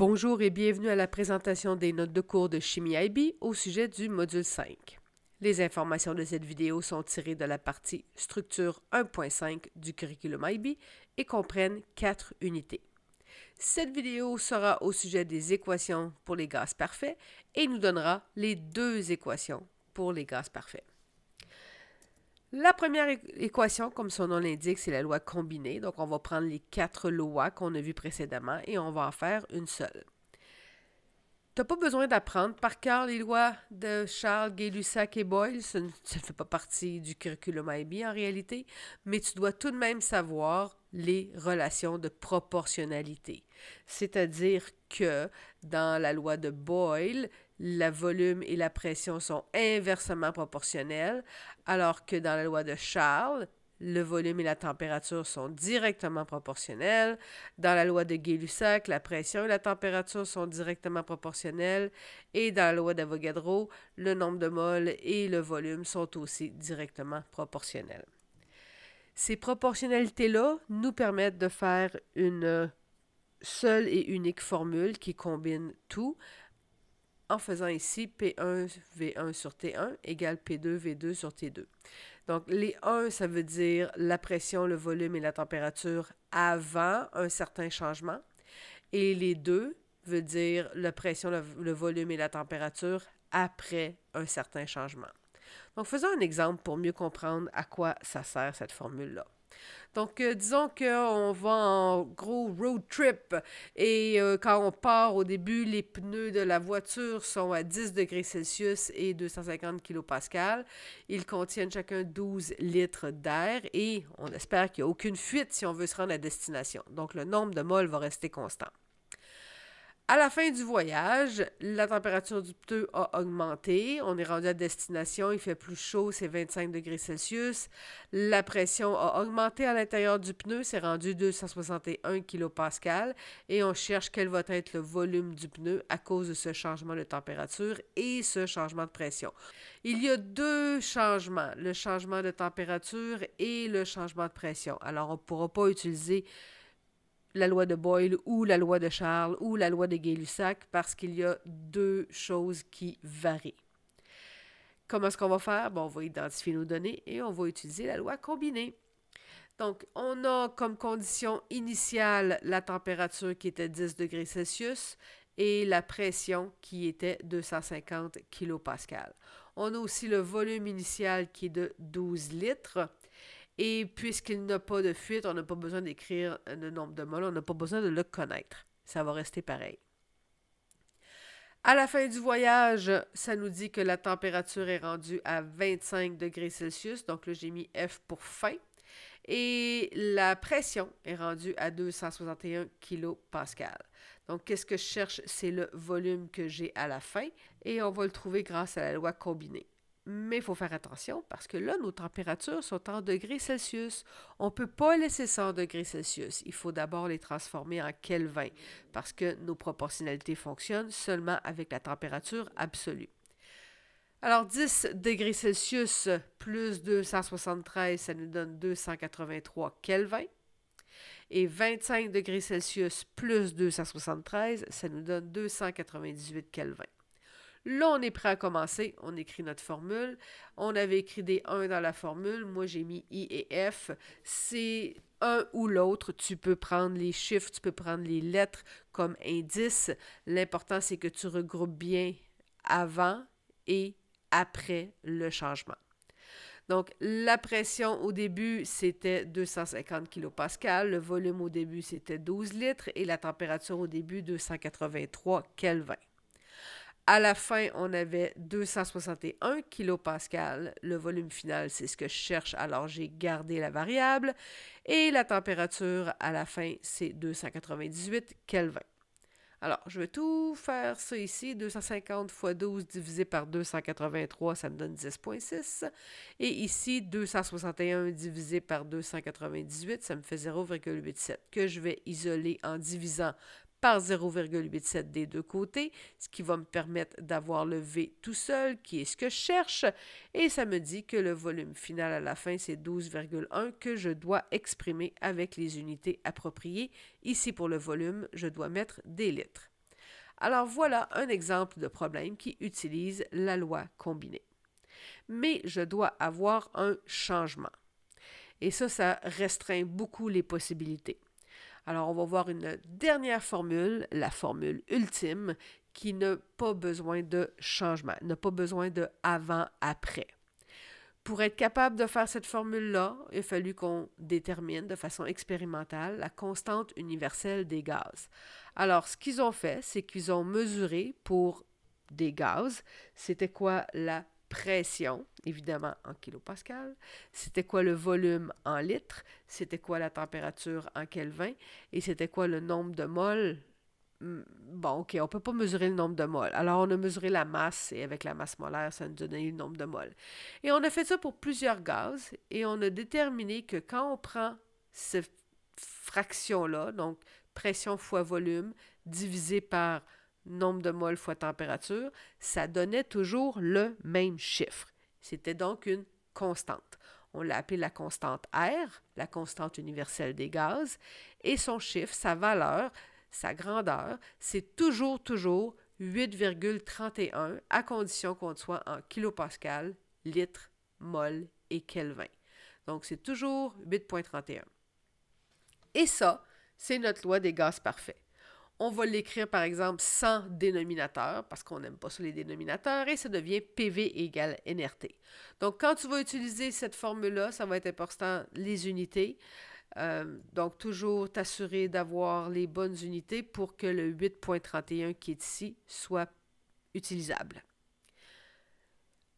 Bonjour et bienvenue à la présentation des notes de cours de Chimie IB au sujet du module 5. Les informations de cette vidéo sont tirées de la partie Structure 1.5 du curriculum IB et comprennent quatre unités. Cette vidéo sera au sujet des équations pour les gaz parfaits et nous donnera les deux équations pour les gaz parfaits. La première équation, comme son nom l'indique, c'est la loi combinée. Donc, on va prendre les quatre lois qu'on a vues précédemment et on va en faire une seule. Tu n'as pas besoin d'apprendre par cœur les lois de Charles, Gay-Lussac et Boyle. Ça ne, fait pas partie du curriculum IB en réalité, mais tu dois tout de même savoir les relations de proportionnalité. C'est-à-dire que dans la loi de Boyle, le volume et la pression sont inversement proportionnels, alors que dans la loi de Charles, le volume et la température sont directement proportionnels. Dans la loi de Gay-Lussac, la pression et la température sont directement proportionnelles. Et dans la loi d'Avogadro, le nombre de moles et le volume sont aussi directement proportionnels. Ces proportionnalités-là nous permettent de faire une seule et unique formule qui combine tout en faisant ici P1V1 sur T1 égale P2V2 sur T2. Donc les 1, ça veut dire la pression, le volume et la température avant un certain changement. Et les 2 veut dire la pression, le, volume et la température après un certain changement. Donc faisons un exemple pour mieux comprendre à quoi ça sert cette formule-là. Donc, euh, disons qu'on va en gros road trip et euh, quand on part au début, les pneus de la voiture sont à 10 degrés Celsius et 250 kPa. Ils contiennent chacun 12 litres d'air et on espère qu'il n'y a aucune fuite si on veut se rendre à destination. Donc, le nombre de molles va rester constant. À la fin du voyage, la température du pneu a augmenté. On est rendu à destination, il fait plus chaud, c'est 25 degrés Celsius. La pression a augmenté à l'intérieur du pneu, c'est rendu 261 kPa. Et on cherche quel va être le volume du pneu à cause de ce changement de température et ce changement de pression. Il y a deux changements, le changement de température et le changement de pression. Alors, on ne pourra pas utiliser la loi de Boyle ou la loi de Charles ou la loi de Gay-Lussac parce qu'il y a deux choses qui varient. Comment est-ce qu'on va faire? on va identifier nos données et on va utiliser la loi combinée. Donc, on a comme condition initiale la température qui était 10 degrés Celsius et la pression qui était 250 kPa. On a aussi le volume initial qui est de 12 litres et puisqu'il n'a pas de fuite, on n'a pas besoin d'écrire le nombre de mol, on n'a pas besoin de le connaître. Ça va rester pareil. À la fin du voyage, ça nous dit que la température est rendue à 25 degrés Celsius, donc là j'ai mis F pour fin. Et la pression est rendue à 261 kPa. Donc, qu'est-ce que je cherche? C'est le volume que j'ai à la fin et on va le trouver grâce à la loi combinée. Mais il faut faire attention parce que là, nos températures sont en degrés Celsius. On ne peut pas laisser ça degrés Celsius. Il faut d'abord les transformer en Kelvin parce que nos proportionnalités fonctionnent seulement avec la température absolue. Alors 10 degrés Celsius plus 273, ça nous donne 283 Kelvin. Et 25 degrés Celsius plus 273, ça nous donne 298 Kelvin. Là, on est prêt à commencer. On écrit notre formule. On avait écrit des 1 dans la formule. Moi, j'ai mis I et F. C'est un ou l'autre. Tu peux prendre les chiffres, tu peux prendre les lettres comme indice. L'important, c'est que tu regroupes bien avant et après le changement. Donc, la pression au début, c'était 250 kPa, le volume au début, c'était 12 litres et la température au début, 283 Kelvin. À la fin, on avait 261 kPa. Le volume final, c'est ce que je cherche, alors j'ai gardé la variable. Et la température, à la fin, c'est 298 Kelvin. Alors, je vais tout faire ça ici. 250 fois 12 divisé par 283, ça me donne 10,6. Et ici, 261 divisé par 298, ça me fait 0,87, que je vais isoler en divisant par 0,87 des deux côtés, ce qui va me permettre d'avoir le V tout seul, qui est ce que je cherche, et ça me dit que le volume final à la fin, c'est 12,1 que je dois exprimer avec les unités appropriées. Ici, pour le volume, je dois mettre des litres. Alors voilà un exemple de problème qui utilise la loi combinée. Mais je dois avoir un changement. Et ça, ça restreint beaucoup les possibilités. Alors, on va voir une dernière formule, la formule ultime, qui n'a pas besoin de changement, n'a pas besoin de avant-après. Pour être capable de faire cette formule-là, il a fallu qu'on détermine de façon expérimentale la constante universelle des gaz. Alors, ce qu'ils ont fait, c'est qu'ils ont mesuré pour des gaz, c'était quoi la pression, évidemment en kilopascal, c'était quoi le volume en litres, c'était quoi la température en Kelvin et c'était quoi le nombre de moles. Hmm, bon, OK, on ne peut pas mesurer le nombre de moles. Alors, on a mesuré la masse et avec la masse molaire, ça nous donnait le nombre de moles. Et on a fait ça pour plusieurs gaz et on a déterminé que quand on prend cette fraction-là, donc pression fois volume, divisé par nombre de moles fois température, ça donnait toujours le même chiffre. C'était donc une constante. On l'a appelée la constante R, la constante universelle des gaz, et son chiffre, sa valeur, sa grandeur, c'est toujours, toujours 8,31 à condition qu'on soit en kilopascal, litres, mol et kelvin. Donc, c'est toujours 8,31. Et ça, c'est notre loi des gaz parfaits. On va l'écrire par exemple sans dénominateur parce qu'on n'aime pas ça les dénominateurs et ça devient PV égale NRT. Donc quand tu vas utiliser cette formule-là, ça va être important les unités. Euh, donc toujours t'assurer d'avoir les bonnes unités pour que le 8.31 qui est ici soit utilisable.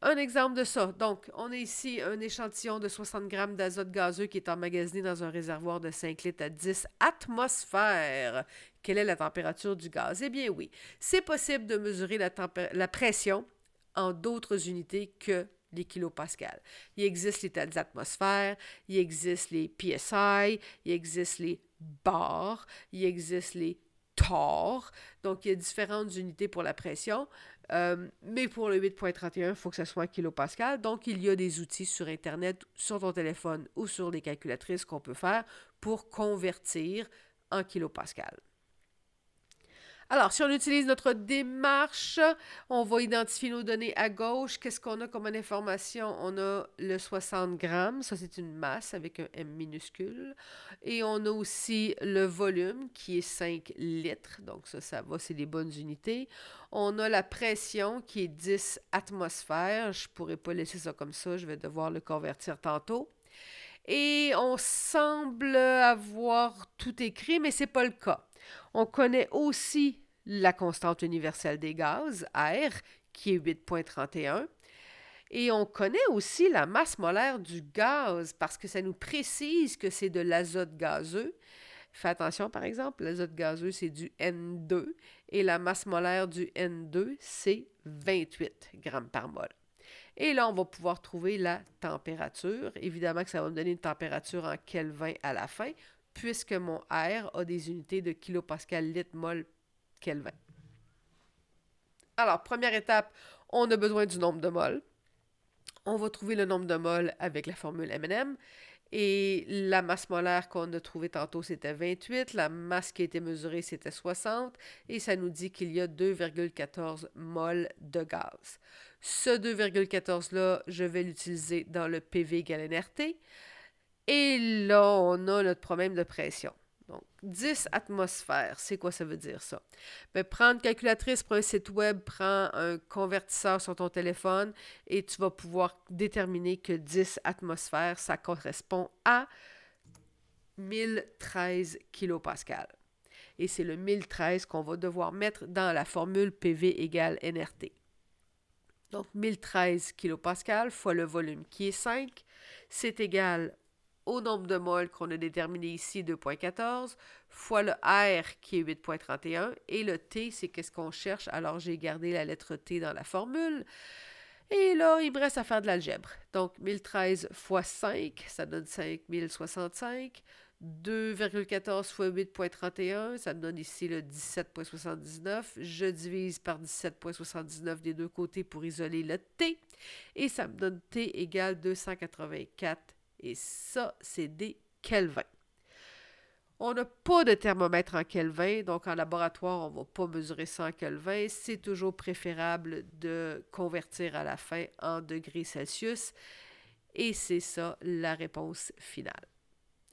Un exemple de ça. Donc, on a ici un échantillon de 60 grammes d'azote gazeux qui est emmagasiné dans un réservoir de 5 litres à 10 atmosphères, quelle est la température du gaz? Eh bien oui, c'est possible de mesurer la, pression en d'autres unités que les kilopascals. Il existe les atmosphères, il existe les PSI, il existe les bars, il existe les torts. Donc, il y a différentes unités pour la pression. Euh, mais pour le 8.31, il faut que ce soit en kilopascal. Donc, il y a des outils sur Internet, sur ton téléphone ou sur des calculatrices qu'on peut faire pour convertir en kilopascal. Alors, si on utilise notre démarche, on va identifier nos données à gauche. Qu'est-ce qu'on a comme information? On a le 60 grammes, ça c'est une masse avec un M minuscule. Et on a aussi le volume qui est 5 litres, donc ça, ça va, c'est des bonnes unités. On a la pression qui est 10 atmosphères. Je ne pourrais pas laisser ça comme ça, je vais devoir le convertir tantôt et on semble avoir tout écrit, mais c'est pas le cas. On connaît aussi la constante universelle des gaz, R, qui est 8.31. Et on connaît aussi la masse molaire du gaz parce que ça nous précise que c'est de l'azote gazeux. Fais attention, par exemple, l'azote gazeux, c'est du N2 et la masse molaire du N2, c'est 28 grammes par mol. Et là, on va pouvoir trouver la température. Évidemment que ça va me donner une température en Kelvin à la fin puisque mon R a des unités de kilopascal litre mol Kelvin. Alors, première étape, on a besoin du nombre de mol. On va trouver le nombre de mol avec la formule MNM. Et la masse molaire qu'on a trouvée tantôt, c'était 28. La masse qui a été mesurée, c'était 60. Et ça nous dit qu'il y a 2,14 mol de gaz. Ce 2,14-là, je vais l'utiliser dans le PV égal NRT. Et là, on a notre problème de pression. Donc, 10 atmosphères, c'est quoi ça veut dire ça? Ben, prendre une calculatrice prends un site web, prends un convertisseur sur ton téléphone et tu vas pouvoir déterminer que 10 atmosphères, ça correspond à 1013 kPa. Et c'est le 1013 qu'on va devoir mettre dans la formule PV égale NRT. Donc 1013 kPa fois le volume qui est 5, c'est égal au nombre de moles qu'on a déterminé ici, 2.14, fois le R qui est 8.31, et le T, c'est qu'est-ce qu'on cherche, alors j'ai gardé la lettre T dans la formule. Et là, il me reste à faire de l'algèbre. Donc, 1013 fois 5, ça donne 5065. 2,14 fois 8,31, ça me donne ici le 17,79. Je divise par 17,79 des deux côtés pour isoler le T. Et ça me donne T égale 284 et ça, c'est des Kelvin. On n'a pas de thermomètre en Kelvin, donc en laboratoire, on ne va pas mesurer ça en Kelvin. C'est toujours préférable de convertir à la fin en degrés Celsius. Et c'est ça la réponse finale.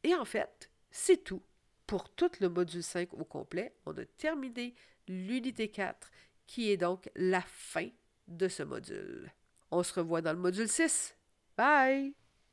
Et en fait, c'est tout. Pour tout le module 5 au complet, on a terminé l'unité 4, qui est donc la fin de ce module. On se revoit dans le module 6. Bye!